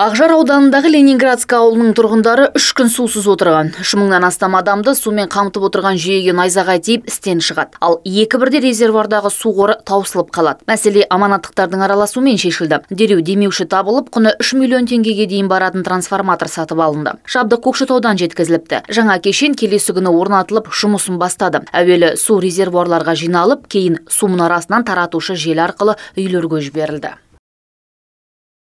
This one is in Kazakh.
Ақжар ауданындағы Ленинградск ауылының тұрғындары үш күн сусыз отырған. Үш мыңнан астам адамды сумен қамтып отырған жүйеге найзағай тиіп істен шығады. Ал екі бірде резервуардағы су қоры таусылып қалады. Мәселе аманаттықтардың араласуымен шешілді. Дереу демеуші табылып, құны 3 миллион теңгеге дейін баратын трансформатор сатып алынды. Жабдық Көкшетаудан жеткізіліпті. Жаңа кешен келесі күні орнатылып, жұмысын бастады. Әуелі су резервуарларға жиналып, кейін су мұнарасынан таратушы жел арқылы үйлерге жіберілді